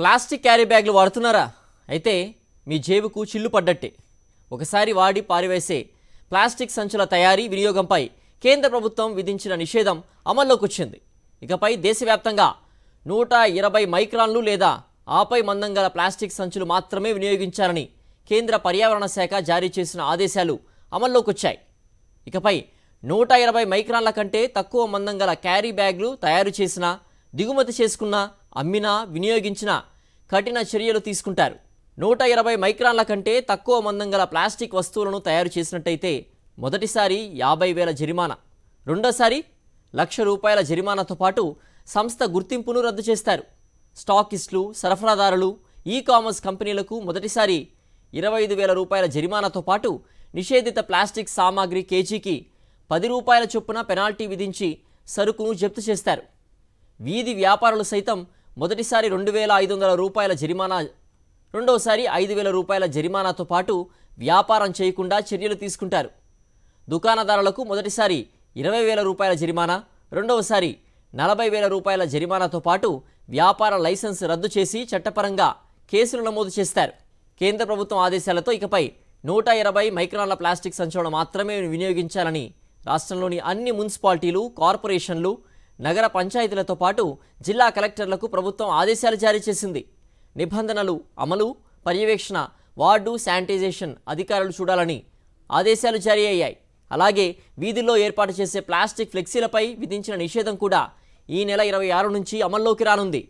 plastic carry బ్యాగ్లు వాడుతున్నారా అయితే మీ జేబుకు చిల్లు పడ్డట్టే ఒకసారి వాడి పారివేసే ప్లాస్టిక్ సంచుల తయారీ వినియోగంపై కేంద్ర ప్రభుత్వం విధించిన నిషేధం అమల్లోకి వచ్చింది ఇకపై దేశవ్యాప్తంగా నూట ఇరవై మైక్రాన్లు లేదా ఆపై మందం గల ప్లాస్టిక్ సంచులు మాత్రమే వినియోగించాలని కేంద్ర పర్యావరణ శాఖ జారీ చేసిన ఆదేశాలు అమల్లోకి వచ్చాయి ఇకపై నూట ఇరవై మైక్రాన్ల కంటే తక్కువ మందం గల క్యారీ బ్యాగ్లు తయారు చేసిన దిగుమతి చేసుకున్న అమ్మినా వినియోగించినా కఠిన చర్యలు తీసుకుంటారు నూట ఇరవై మైక్రాన్ల కంటే తక్కువ మందం గల ప్లాస్టిక్ వస్తువులను తయారు చేసినట్టయితే మొదటిసారి యాభై వేల జరిమానా రెండోసారి లక్ష రూపాయల జరిమానాతో పాటు సంస్థ గుర్తింపును రద్దు చేస్తారు స్టాకిస్టులు సరఫరాదారులు ఈ కామర్స్ కంపెనీలకు మొదటిసారి ఇరవై ఐదు వేల రూపాయల జరిమానాతో పాటు నిషేధిత ప్లాస్టిక్ సామాగ్రి కేజీకి పది రూపాయల చొప్పున పెనాల్టీ విధించి సరుకును జప్తు చేస్తారు వీధి వ్యాపారులు సైతం మొదటిసారి రెండు వేల ఐదు వందల రూపాయల జరిమానా రెండవసారి ఐదు వేల రూపాయల జరిమానాతో పాటు వ్యాపారం చేయకుండా చర్యలు తీసుకుంటారు దుకాణదారులకు మొదటిసారి ఇరవై వేల రూపాయల జరిమానా రెండవసారి నలభై వేల రూపాయల జరిమానాతో పాటు వ్యాపార లైసెన్స్ రద్దు చేసి చట్టపరంగా కేసులు నమోదు చేస్తారు కేంద్ర ప్రభుత్వం ఆదేశాలతో ఇకపై నూట ఇరవై మైక్రాన్ల ప్లాస్టిక్ సంచోళం మాత్రమే వినియోగించాలని రాష్ట్రంలోని అన్ని మున్సిపాలిటీలు కార్పొరేషన్లు నగర పంచాయతీలతో పాటు జిల్లా కలెక్టర్లకు ప్రభుత్వం ఆదేశాలు జారీ చేసింది నిబంధనలు అమలు పర్యవేక్షణ వార్డు శానిటైజేషన్ అధికారులు చూడాలని ఆదేశాలు జారీ అయ్యాయి అలాగే వీధుల్లో ఏర్పాటు చేసే ప్లాస్టిక్ ఫ్లెక్సీలపై విధించిన నిషేధం కూడా ఈ నెల ఇరవై ఆరు నుంచి అమల్లోకి రానుంది